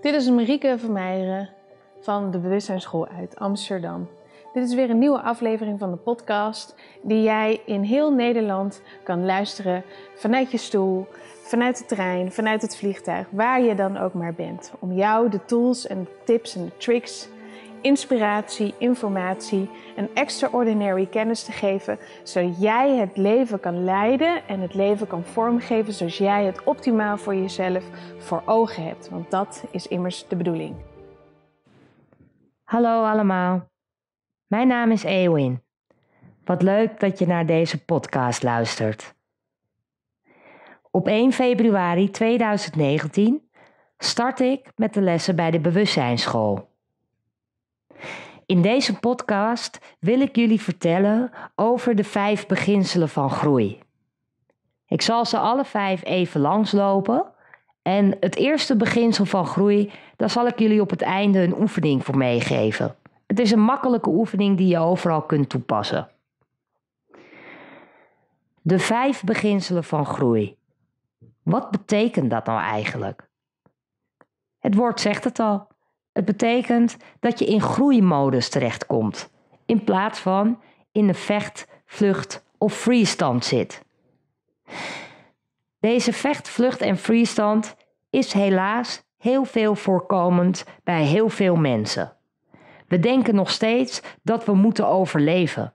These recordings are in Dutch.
Dit is Marieke Vermeijeren van de Bewustzijnsschool uit Amsterdam. Dit is weer een nieuwe aflevering van de podcast die jij in heel Nederland kan luisteren vanuit je stoel, vanuit de trein, vanuit het vliegtuig, waar je dan ook maar bent. Om jou de tools en tips en tricks inspiratie, informatie en extraordinary kennis te geven, zodat jij het leven kan leiden en het leven kan vormgeven zoals jij het optimaal voor jezelf voor ogen hebt. Want dat is immers de bedoeling. Hallo allemaal, mijn naam is Ewin. Wat leuk dat je naar deze podcast luistert. Op 1 februari 2019 start ik met de lessen bij de Bewustzijnsschool. In deze podcast wil ik jullie vertellen over de vijf beginselen van groei. Ik zal ze alle vijf even langslopen. En het eerste beginsel van groei, daar zal ik jullie op het einde een oefening voor meegeven. Het is een makkelijke oefening die je overal kunt toepassen. De vijf beginselen van groei. Wat betekent dat nou eigenlijk? Het woord zegt het al. Het betekent dat je in groeimodus terechtkomt, in plaats van in de vecht, vlucht of freestand zit. Deze vecht, vlucht en freestand is helaas heel veel voorkomend bij heel veel mensen. We denken nog steeds dat we moeten overleven,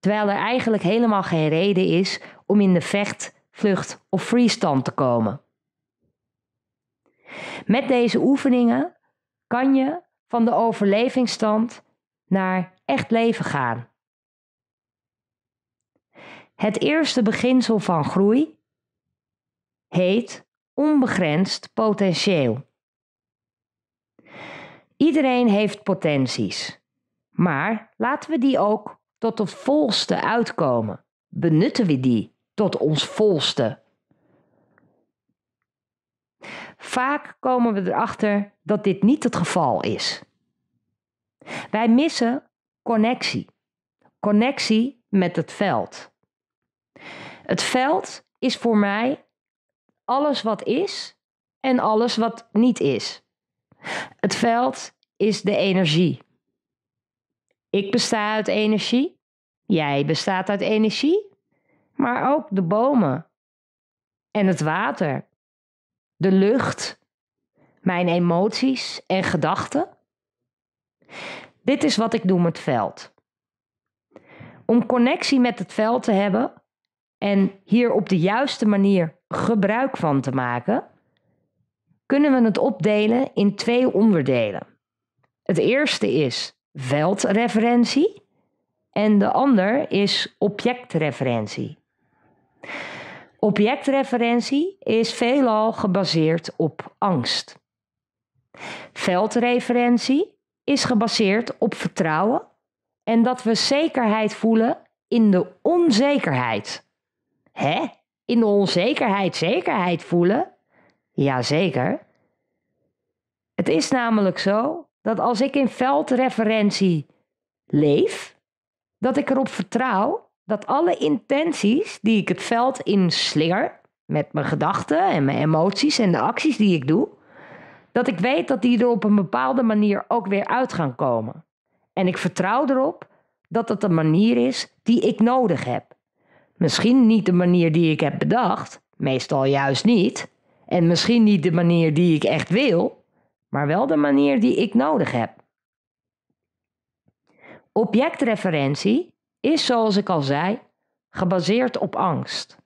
terwijl er eigenlijk helemaal geen reden is om in de vecht, vlucht of freestand te komen. Met deze oefeningen kan je van de overlevingsstand naar echt leven gaan. Het eerste beginsel van groei heet onbegrensd potentieel. Iedereen heeft potenties, maar laten we die ook tot het volste uitkomen. Benutten we die tot ons volste Vaak komen we erachter dat dit niet het geval is. Wij missen connectie. Connectie met het veld. Het veld is voor mij alles wat is en alles wat niet is. Het veld is de energie. Ik besta uit energie. Jij bestaat uit energie. Maar ook de bomen en het water de lucht, mijn emoties en gedachten? Dit is wat ik noem het veld. Om connectie met het veld te hebben en hier op de juiste manier gebruik van te maken, kunnen we het opdelen in twee onderdelen. Het eerste is veldreferentie en de ander is objectreferentie. Objectreferentie is veelal gebaseerd op angst. Veldreferentie is gebaseerd op vertrouwen en dat we zekerheid voelen in de onzekerheid. Hè? In de onzekerheid zekerheid voelen? Jazeker. Het is namelijk zo dat als ik in veldreferentie leef, dat ik erop vertrouw dat alle intenties die ik het veld in slinger, met mijn gedachten en mijn emoties en de acties die ik doe, dat ik weet dat die er op een bepaalde manier ook weer uit gaan komen. En ik vertrouw erop dat het de manier is die ik nodig heb. Misschien niet de manier die ik heb bedacht, meestal juist niet. En misschien niet de manier die ik echt wil, maar wel de manier die ik nodig heb. Objectreferentie is, zoals ik al zei, gebaseerd op angst.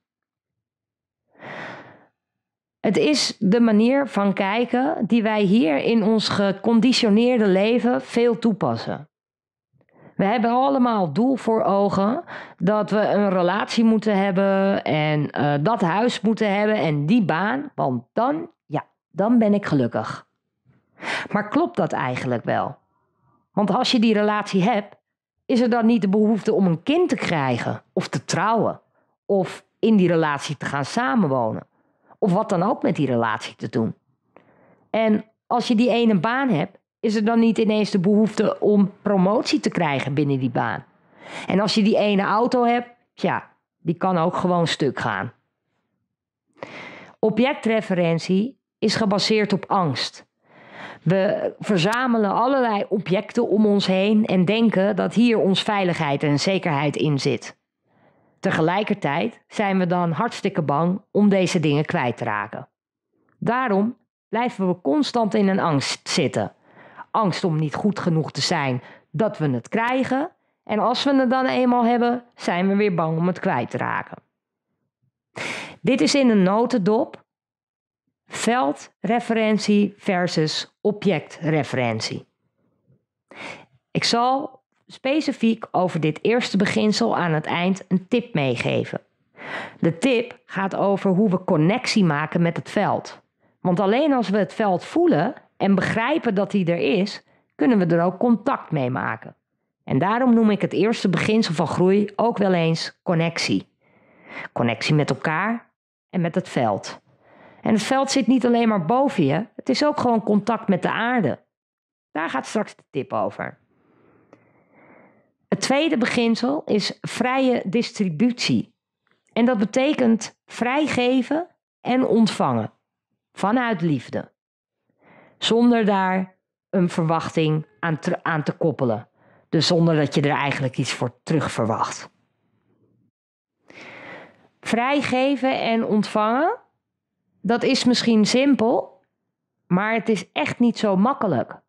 Het is de manier van kijken die wij hier in ons geconditioneerde leven veel toepassen. We hebben allemaal doel voor ogen dat we een relatie moeten hebben en eh, dat huis moeten hebben en die baan, want dan, ja, dan ben ik gelukkig. Maar klopt dat eigenlijk wel? Want als je die relatie hebt, is er dan niet de behoefte om een kind te krijgen of te trouwen of in die relatie te gaan samenwonen of wat dan ook met die relatie te doen? En als je die ene baan hebt, is er dan niet ineens de behoefte om promotie te krijgen binnen die baan? En als je die ene auto hebt, ja, die kan ook gewoon stuk gaan. Objectreferentie is gebaseerd op angst. We verzamelen allerlei objecten om ons heen en denken dat hier ons veiligheid en zekerheid in zit. Tegelijkertijd zijn we dan hartstikke bang om deze dingen kwijt te raken. Daarom blijven we constant in een angst zitten. Angst om niet goed genoeg te zijn dat we het krijgen. En als we het dan eenmaal hebben, zijn we weer bang om het kwijt te raken. Dit is in een notendop Veldreferentie versus objectreferentie. Ik zal specifiek over dit eerste beginsel aan het eind een tip meegeven. De tip gaat over hoe we connectie maken met het veld. Want alleen als we het veld voelen en begrijpen dat die er is, kunnen we er ook contact mee maken. En daarom noem ik het eerste beginsel van groei ook wel eens connectie. Connectie met elkaar en met het veld. En het veld zit niet alleen maar boven je, het is ook gewoon contact met de aarde. Daar gaat straks de tip over. Het tweede beginsel is vrije distributie. En dat betekent vrijgeven en ontvangen. Vanuit liefde. Zonder daar een verwachting aan te, aan te koppelen. Dus zonder dat je er eigenlijk iets voor terug verwacht. Vrijgeven en ontvangen dat is misschien simpel, maar het is echt niet zo makkelijk.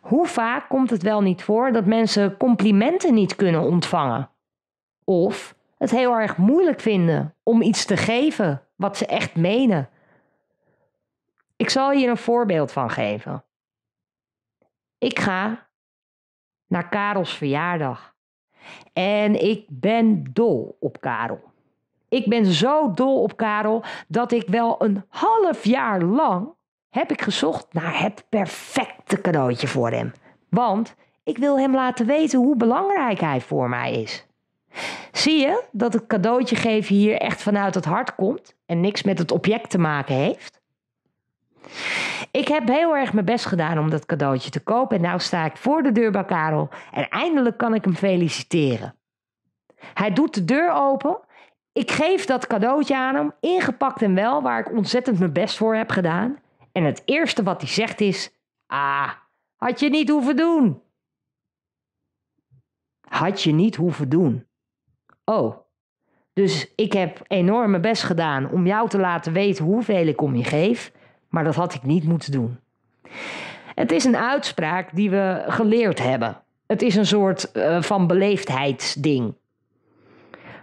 Hoe vaak komt het wel niet voor dat mensen complimenten niet kunnen ontvangen? Of het heel erg moeilijk vinden om iets te geven wat ze echt menen. Ik zal hier een voorbeeld van geven. Ik ga naar Karels verjaardag. En ik ben dol op Karel. Ik ben zo dol op Karel dat ik wel een half jaar lang heb ik gezocht naar het perfecte cadeautje voor hem. Want ik wil hem laten weten hoe belangrijk hij voor mij is. Zie je dat het cadeautje geven hier echt vanuit het hart komt en niks met het object te maken heeft? Ik heb heel erg mijn best gedaan om dat cadeautje te kopen en nu sta ik voor de deur bij Karel en eindelijk kan ik hem feliciteren. Hij doet de deur open ik geef dat cadeautje aan hem, ingepakt en wel, waar ik ontzettend mijn best voor heb gedaan. En het eerste wat hij zegt is: Ah, had je niet hoeven doen. Had je niet hoeven doen. Oh, dus ik heb enorm mijn best gedaan om jou te laten weten hoeveel ik om je geef, maar dat had ik niet moeten doen. Het is een uitspraak die we geleerd hebben. Het is een soort eh, van beleefdheidsding.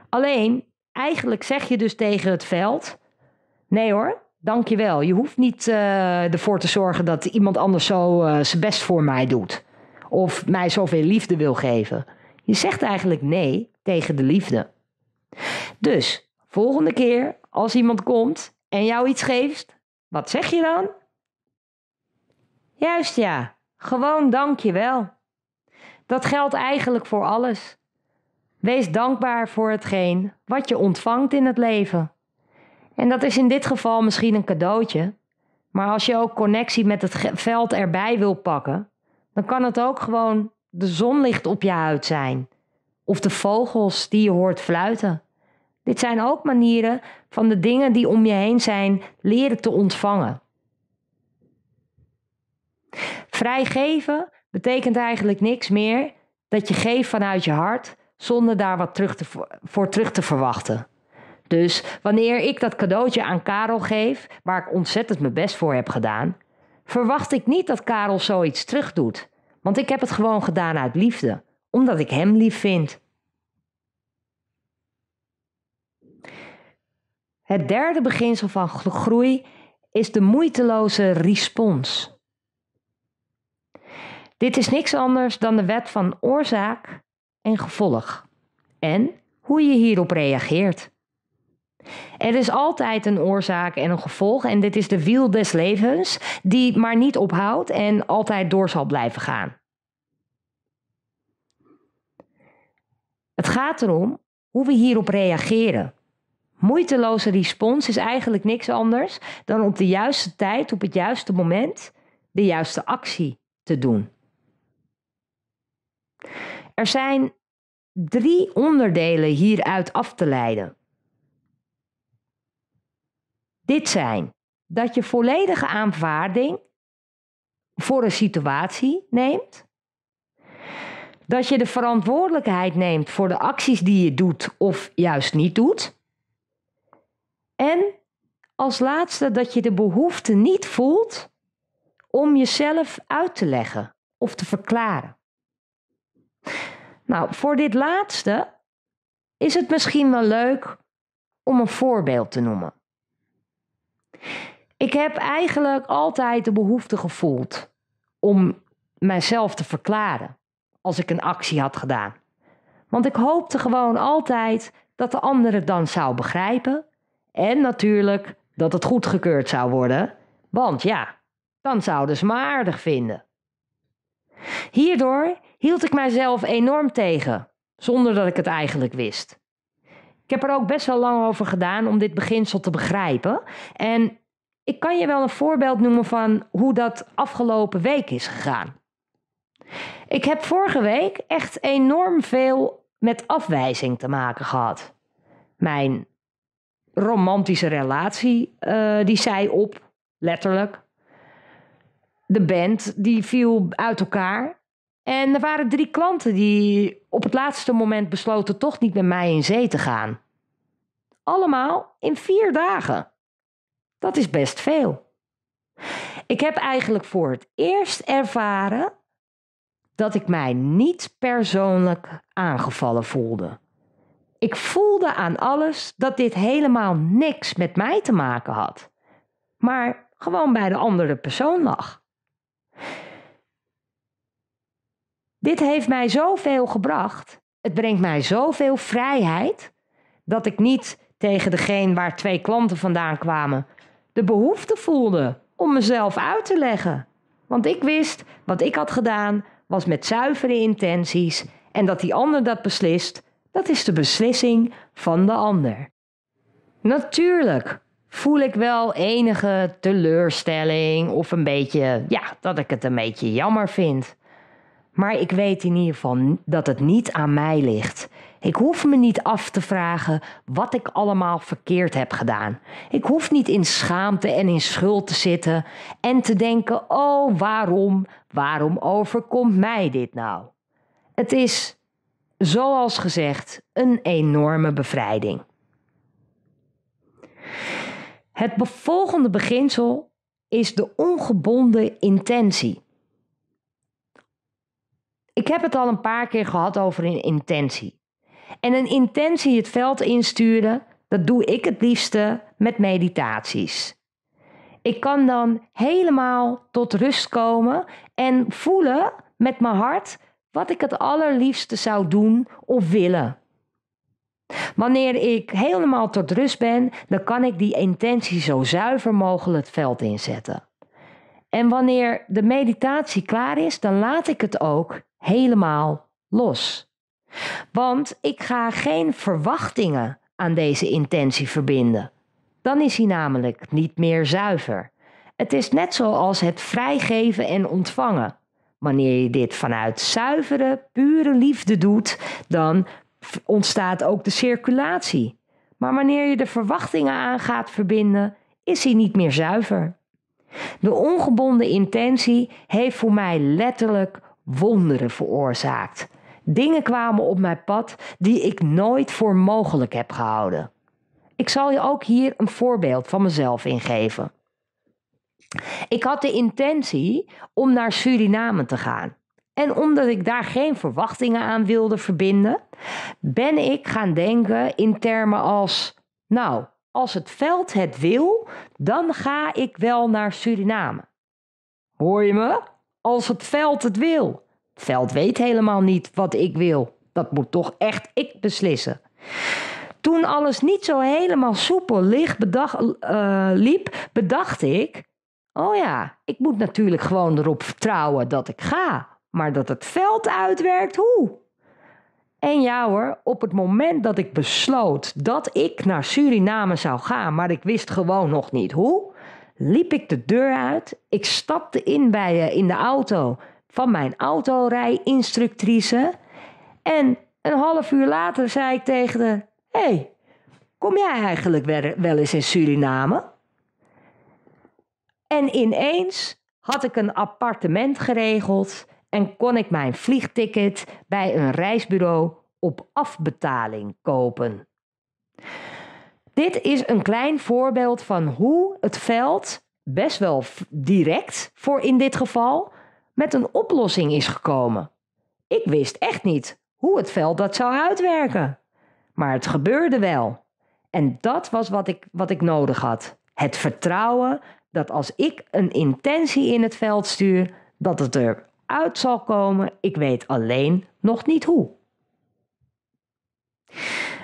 Alleen, Eigenlijk zeg je dus tegen het veld: nee hoor, dankjewel. Je hoeft niet eh, ervoor te zorgen dat iemand anders zo eh, zijn best voor mij doet. Of mij zoveel liefde wil geven. Je zegt eigenlijk nee tegen de liefde. Dus volgende keer als iemand komt en jou iets geeft, wat zeg je dan? Juist ja, gewoon dankjewel. Dat geldt eigenlijk voor alles. Wees dankbaar voor hetgeen wat je ontvangt in het leven. En dat is in dit geval misschien een cadeautje, maar als je ook connectie met het veld erbij wil pakken, dan kan het ook gewoon de zonlicht op je huid zijn. Of de vogels die je hoort fluiten. Dit zijn ook manieren van de dingen die om je heen zijn leren te ontvangen. Vrijgeven betekent eigenlijk niks meer dat je geeft vanuit je hart zonder daar wat terug te, voor terug te verwachten. Dus wanneer ik dat cadeautje aan Karel geef, waar ik ontzettend mijn best voor heb gedaan, verwacht ik niet dat Karel zoiets terugdoet. Want ik heb het gewoon gedaan uit liefde, omdat ik hem lief vind. Het derde beginsel van groei is de moeiteloze respons. Dit is niks anders dan de wet van oorzaak en gevolg en hoe je hierop reageert. Er is altijd een oorzaak en een gevolg en dit is de wiel des levens die maar niet ophoudt en altijd door zal blijven gaan. Het gaat erom hoe we hierop reageren. Moeiteloze respons is eigenlijk niks anders dan op de juiste tijd, op het juiste moment, de juiste actie te doen. Er zijn drie onderdelen hieruit af te leiden. Dit zijn dat je volledige aanvaarding voor een situatie neemt. Dat je de verantwoordelijkheid neemt voor de acties die je doet of juist niet doet. En als laatste dat je de behoefte niet voelt om jezelf uit te leggen of te verklaren. Nou, voor dit laatste is het misschien wel leuk om een voorbeeld te noemen. Ik heb eigenlijk altijd de behoefte gevoeld om mijzelf te verklaren als ik een actie had gedaan. Want ik hoopte gewoon altijd dat de ander het dan zou begrijpen en natuurlijk dat het goedgekeurd zou worden, want ja, dan zouden ze me aardig vinden. Hierdoor hield ik mijzelf enorm tegen, zonder dat ik het eigenlijk wist. Ik heb er ook best wel lang over gedaan om dit beginsel te begrijpen. En ik kan je wel een voorbeeld noemen van hoe dat afgelopen week is gegaan. Ik heb vorige week echt enorm veel met afwijzing te maken gehad. Mijn romantische relatie, eh, die zei op, letterlijk. De band, die viel uit elkaar. En er waren drie klanten die op het laatste moment besloten toch niet met mij in zee te gaan. Allemaal in vier dagen. Dat is best veel. Ik heb eigenlijk voor het eerst ervaren dat ik mij niet persoonlijk aangevallen voelde. Ik voelde aan alles dat dit helemaal niks met mij te maken had, maar gewoon bij de andere persoon lag. Dit heeft mij zoveel gebracht. Het brengt mij zoveel vrijheid. Dat ik niet tegen degene waar twee klanten vandaan kwamen. de behoefte voelde om mezelf uit te leggen. Want ik wist wat ik had gedaan was met zuivere intenties. En dat die ander dat beslist, dat is de beslissing van de ander. Natuurlijk voel ik wel enige teleurstelling of een beetje, ja, dat ik het een beetje jammer vind. Maar ik weet in ieder geval dat het niet aan mij ligt. Ik hoef me niet af te vragen wat ik allemaal verkeerd heb gedaan. Ik hoef niet in schaamte en in schuld te zitten en te denken: oh, waarom, waarom overkomt mij dit nou? Het is, zoals gezegd, een enorme bevrijding. Het volgende beginsel is de ongebonden intentie. Ik heb het al een paar keer gehad over een intentie. En een intentie het veld insturen, dat doe ik het liefste met meditaties. Ik kan dan helemaal tot rust komen en voelen met mijn hart wat ik het allerliefste zou doen of willen. Wanneer ik helemaal tot rust ben, dan kan ik die intentie zo zuiver mogelijk het veld inzetten. En wanneer de meditatie klaar is, dan laat ik het ook helemaal los. Want ik ga geen verwachtingen aan deze intentie verbinden. Dan is hij namelijk niet meer zuiver. Het is net zoals het vrijgeven en ontvangen. Wanneer je dit vanuit zuivere, pure liefde doet, dan ontstaat ook de circulatie. Maar wanneer je de verwachtingen aan gaat verbinden, is hij niet meer zuiver. De ongebonden intentie heeft voor mij letterlijk wonderen veroorzaakt. Dingen kwamen op mijn pad die ik nooit voor mogelijk heb gehouden. Ik zal je ook hier een voorbeeld van mezelf ingeven. Ik had de intentie om naar Suriname te gaan. En omdat ik daar geen verwachtingen aan wilde verbinden, ben ik gaan denken in termen als: Nou, als het veld het wil, dan ga ik wel naar Suriname. Hoor je me? als het veld het wil. Het veld weet helemaal niet wat ik wil. Dat moet toch echt ik beslissen. Toen alles niet zo helemaal soepel licht bedacht, eh, liep, bedacht ik: oh ja, ik moet natuurlijk gewoon erop vertrouwen dat ik ga, maar dat het veld uitwerkt hoe. En ja hoor, op het moment dat ik besloot dat ik naar Suriname zou gaan, maar ik wist gewoon nog niet hoe, liep ik de deur uit. Ik stapte in bij je eh, in de auto van mijn autorijinstructrice. En een half uur later zei ik tegen de: Hé, hey, kom jij eigenlijk wel eens in Suriname? En ineens had ik een appartement geregeld en kon ik mijn vliegticket bij een reisbureau op afbetaling kopen. Dit is een klein voorbeeld van hoe het veld best wel direct voor in dit geval met een oplossing is gekomen. Ik wist echt niet hoe het veld dat zou uitwerken. Maar het gebeurde wel. En dat was wat ik, wat ik nodig had. Het vertrouwen dat als ik een intentie in het veld stuur, dat het eruit zal komen. Ik weet alleen nog niet hoe.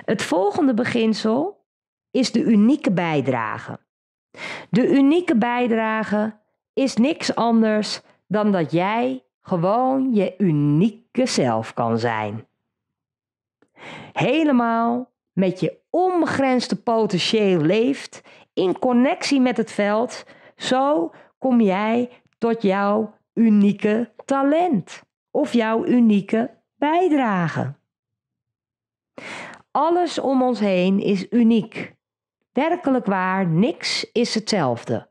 Het volgende beginsel is de unieke bijdrage. De unieke bijdrage is niks anders dan dat jij gewoon je unieke zelf kan zijn. Helemaal met je onbegrensde potentieel leeft in connectie met het veld, zo kom jij tot jouw unieke talent of jouw unieke bijdrage. Alles om ons heen is uniek. Werkelijk waar, niks is hetzelfde.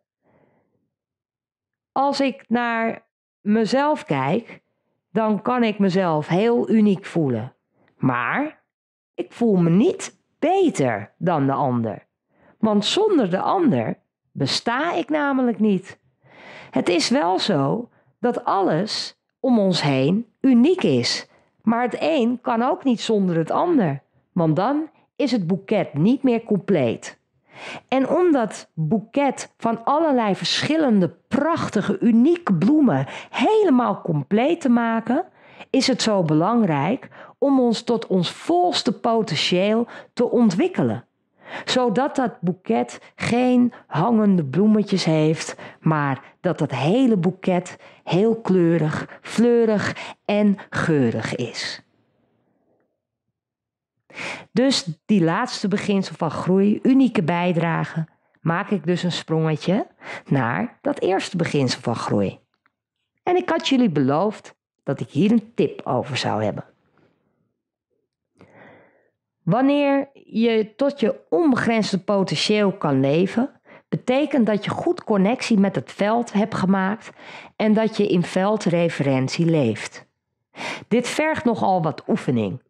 Als ik naar mezelf kijk, dan kan ik mezelf heel uniek voelen. Maar ik voel me niet beter dan de ander. Want zonder de ander besta ik namelijk niet. Het is wel zo dat alles om ons heen uniek is. Maar het een kan ook niet zonder het ander. Want dan is het boeket niet meer compleet. En om dat boeket van allerlei verschillende prachtige, unieke bloemen helemaal compleet te maken, is het zo belangrijk om ons tot ons volste potentieel te ontwikkelen. Zodat dat boeket geen hangende bloemetjes heeft, maar dat dat hele boeket heel kleurig, fleurig en geurig is. Dus die laatste beginsel van groei, unieke bijdrage, maak ik dus een sprongetje naar dat eerste beginsel van groei. En ik had jullie beloofd dat ik hier een tip over zou hebben. Wanneer je tot je onbegrensde potentieel kan leven, betekent dat je goed connectie met het veld hebt gemaakt en dat je in veldreferentie leeft. Dit vergt nogal wat oefening,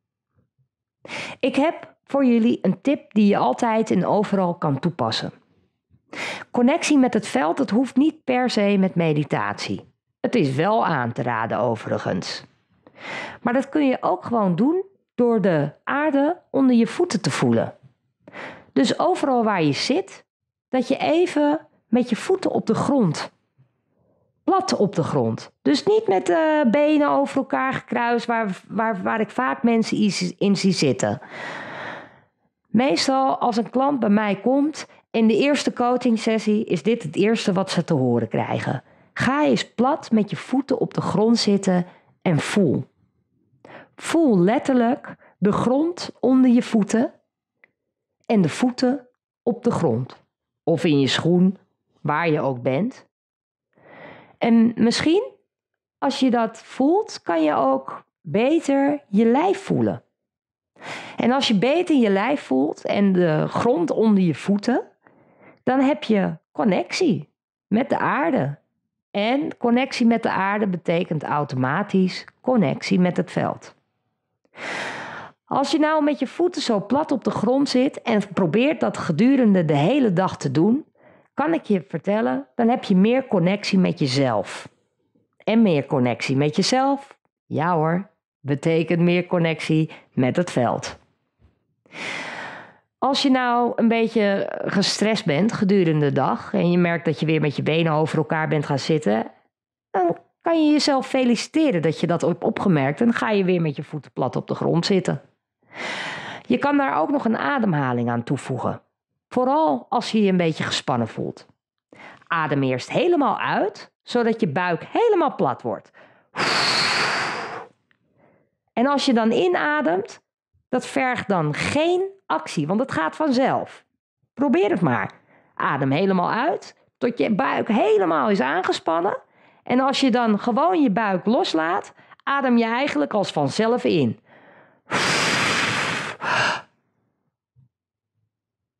ik heb voor jullie een tip die je altijd en overal kan toepassen. Connectie met het veld, dat hoeft niet per se met meditatie. Het is wel aan te raden overigens. Maar dat kun je ook gewoon doen door de aarde onder je voeten te voelen. Dus overal waar je zit, dat je even met je voeten op de grond plat op de grond. Dus niet met de eh, benen over elkaar gekruist, waar, waar, waar ik vaak mensen in zie zitten. Meestal als een klant bij mij komt in de eerste coaching sessie is dit het eerste wat ze te horen krijgen. Ga eens plat met je voeten op de grond zitten en voel. Voel letterlijk de grond onder je voeten en de voeten op de grond. Of in je schoen, waar je ook bent. En misschien, als je dat voelt, kan je ook beter je lijf voelen. En als je beter je lijf voelt en de grond onder je voeten, dan heb je connectie met de aarde. En connectie met de aarde betekent automatisch connectie met het veld. Als je nou met je voeten zo plat op de grond zit en probeert dat gedurende de hele dag te doen, kan ik je vertellen, dan heb je meer connectie met jezelf. En meer connectie met jezelf, ja hoor, betekent meer connectie met het veld. Als je nou een beetje gestrest bent gedurende de dag en je merkt dat je weer met je benen over elkaar bent gaan zitten, dan kan je jezelf feliciteren dat je dat hebt opgemerkt en ga je weer met je voeten plat op de grond zitten. Je kan daar ook nog een ademhaling aan toevoegen. Vooral als je je een beetje gespannen voelt. Adem eerst helemaal uit, zodat je buik helemaal plat wordt. En als je dan inademt, dat vergt dan geen actie, want het gaat vanzelf. Probeer het maar. Adem helemaal uit, tot je buik helemaal is aangespannen. En als je dan gewoon je buik loslaat, adem je eigenlijk als vanzelf in.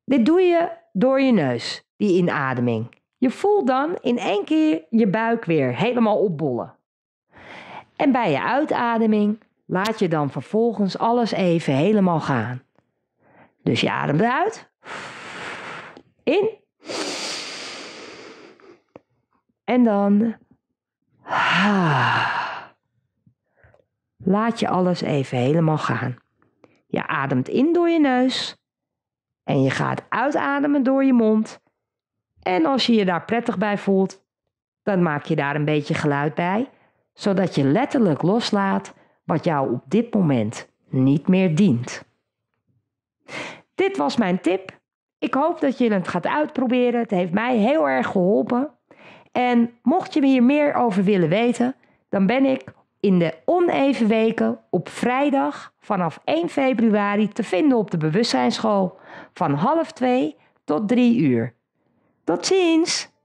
Dit doe je door je neus, die inademing. Je voelt dan in één keer je buik weer helemaal opbollen. En bij je uitademing laat je dan vervolgens alles even helemaal gaan. Dus je ademt uit. In. En dan. Laat je alles even helemaal gaan. Je ademt in door je neus. En je gaat uitademen door je mond. En als je je daar prettig bij voelt, dan maak je daar een beetje geluid bij, zodat je letterlijk loslaat wat jou op dit moment niet meer dient. Dit was mijn tip. Ik hoop dat je het gaat uitproberen. Het heeft mij heel erg geholpen. En mocht je hier meer over willen weten, dan ben ik in de oneven weken op vrijdag vanaf 1 februari te vinden op de bewustzijnsschool van half 2 tot 3 uur. Tot ziens!